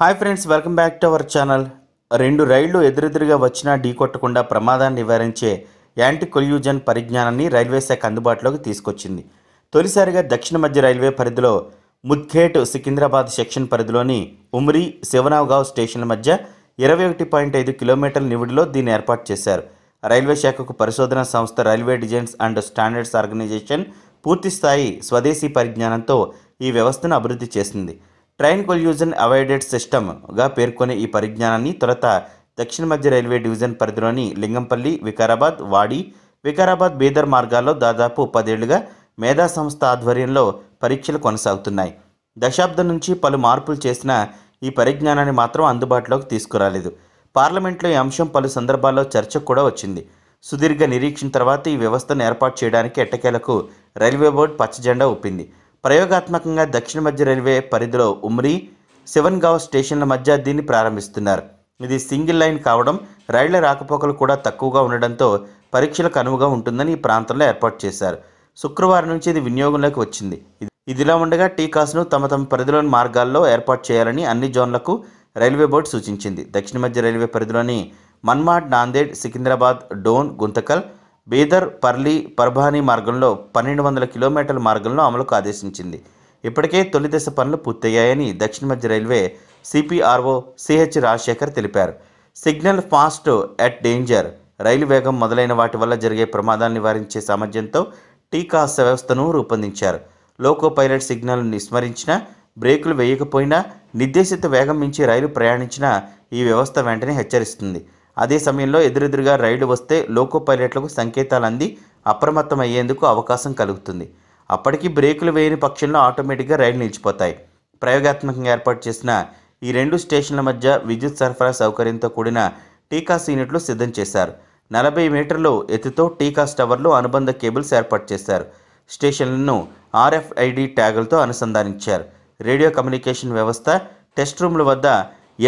hi friends welcome back to our channel రెండు రైళ్లు ఎదురెదురుగా వచ్చినా ఢీకొట్టకుండా ప్రమాదాన్ని నివారించే యాంటీ కొల్యూజన్ పరిజ్ఞానాన్ని రైల్వే శాఖ అందుబాటులోకి తీసుకొచ్చింది తొలిసారిగా దక్షిణ మధ్య రైల్వే పరిధిలో ముద్ఖేట్ సికింద్రాబాద్ సెక్షన్ పరిధిలోని ఉమ్రి శివనావ్గావ్ స్టేషన్ల మధ్య ఇరవై ఒకటి పాయింట్ ఐదు కిలోమీటర్ల నివిడిలో దీన్ని ఏర్పాటు చేశారు రైల్వే శాఖకు పరిశోధన సంస్థ railway designs and standards organisation పూర్తిస్థాయి స్వదేశీ పరిజ్ఞానంతో ఈ వ్యవస్థను అభివృద్ధి చేసింది ట్రైన్ కొల్యూజన్ అవాయిడెడ్ సిస్టమ్గా పేర్కొనే ఈ పరిజ్ఞానాన్ని తొలత దక్షిణ మధ్య రైల్వే డివిజన్ పరిధిలోని లింగంపల్లి వికారాబాద్ వాడి వికారాబాద్ బీదర్ మార్గాల్లో దాదాపు పదేళ్లుగా మేధా సంస్థ ఆధ్వర్యంలో పరీక్షలు కొనసాగుతున్నాయి దశాబ్దం నుంచి పలు మార్పులు చేసిన ఈ పరిజ్ఞానాన్ని మాత్రం అందుబాటులోకి తీసుకురాలేదు పార్లమెంట్లో ఈ అంశం పలు సందర్భాల్లో చర్చకు కూడా వచ్చింది సుదీర్ఘ నిరీక్షణ తర్వాత ఈ వ్యవస్థను ఏర్పాటు చేయడానికి ఎట్టకేలకు రైల్వే బోర్డు పచ్చజెండా ఒప్పింది ప్రయోగాత్మకంగా దక్షిణ మధ్య రైల్వే పరిధిలో ఉమ్రి శివన్గావ్ స్టేషన్ల మధ్య దీన్ని ప్రారంభిస్తున్నారు ఇది సింగిల్ లైన్ కావడం రైళ్ల రాకపోకలు కూడా తక్కువగా ఉండడంతో పరీక్షలకు అనువుగా ఉంటుందని ఈ ప్రాంతంలో ఏర్పాటు చేశారు శుక్రవారం నుంచి ఇది వినియోగంలోకి వచ్చింది ఇదిలా ఉండగా టీకాస్ను తమ తమ పరిధిలోని మార్గాల్లో ఏర్పాటు చేయాలని అన్ని జోన్లకు రైల్వే బోర్డు సూచించింది దక్షిణ మధ్య రైల్వే పరిధిలోని మన్మాడ్ నాందేడ్ సికింద్రాబాద్ డోన్ గుంతకల్ బీదర్ పర్లీ పర్భానీ మార్గంలో పన్నెండు వందల కిలోమీటర్ల మార్గంలో అమలుకు ఆదేశించింది ఇప్పటికే తొలి దశ పనులు పూర్తయ్యాయని దక్షిణ మధ్య రైల్వే సిపిఆర్ఓ సిహెచ్ రాజశేఖర్ తెలిపారు సిగ్నల్ ఫాస్ట్ ఎట్ డేంజర్ రైలు వేగం మొదలైన వాటి వల్ల జరిగే ప్రమాదాలు నివారించే సామర్థ్యంతో టీకాస్ వ్యవస్థను రూపొందించారు లోకో పైలట్ సిగ్నల్ విస్మరించిన బ్రేకులు వేయకపోయినా నిర్దేశిత వేగం మించి రైలు ప్రయాణించిన ఈ వ్యవస్థ వెంటనే హెచ్చరిస్తుంది అదే సమయంలో ఎదురెదురుగా రైలు వస్తే లోకో పైలట్లకు సంకేతాలు అంది అయ్యేందుకు అవకాశం కలుగుతుంది అప్పటికి బ్రేకులు వేయని పక్షంలో ఆటోమేటిక్గా రైలు నిలిచిపోతాయి ప్రయోగాత్మకంగా ఏర్పాటు చేసిన ఈ రెండు స్టేషన్ల మధ్య విద్యుత్ సరఫరా సౌకర్యంతో కూడిన టీకాస్ యూనిట్లు సిద్ధం చేశారు నలభై మీటర్లు ఎత్తుతో టీకాస్ టవర్లు అనుబంధ కేబుల్స్ ఏర్పాటు చేశారు స్టేషన్లను ఆర్ఎఫ్ఐడి ట్యాగులతో అనుసంధానించారు రేడియో కమ్యూనికేషన్ వ్యవస్థ టెస్ట్ రూమ్ల వద్ద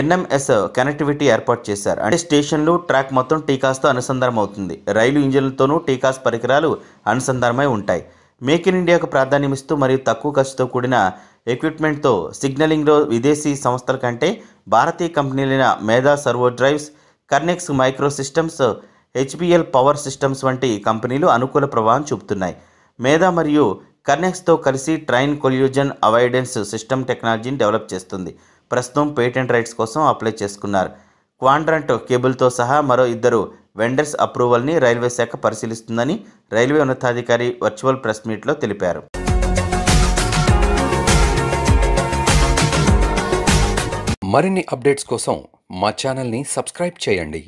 ఎన్ఎంఎస్ కనెక్టివిటీ ఏర్పాటు చేశారు అంటే స్టేషన్లు ట్రాక్ మొత్తం టీకాస్తో అనుసంధానం అవుతుంది రైలు ఇంజన్లతోనూ టీకాస్ పరికరాలు అనుసంధానమై ఉంటాయి మేక్ ఇన్ ఇండియాకు ప్రాధాన్యమిస్తూ మరియు తక్కువ ఖర్చుతో కూడిన ఎక్విప్మెంట్తో సిగ్నలింగ్లో విదేశీ సంస్థల కంటే భారతీయ కంపెనీలైన Medha servo drives Kernex micro systems HBL power systems వంటి కంపెనీలు అనుకూల ప్రభావం చూపుతున్నాయి మేధా మరియు కర్నెక్స్తో కలిసి ట్రైన్ కొల్యూజన్ అవాయిడెన్స్ సిస్టమ్ టెక్నాలజీని డెవలప్ చేస్తుంది ప్రస్తుతం పేటెంట్ రైట్స్ కోసం అప్లై చేసుకున్నారు క్వాండ్రంట్ కేబుల్తో సహా మరో ఇద్దరు వెండర్స్ అప్రూవల్ని రైల్వే శాఖ పరిశీలిస్తుందని రైల్వే ఉన్నతాధికారి వర్చువల్ ప్రెస్ మీట్లో తెలిపారు మరిన్ని అప్డేట్స్ కోసం మా ఛానల్ని సబ్స్క్రైబ్ చేయండి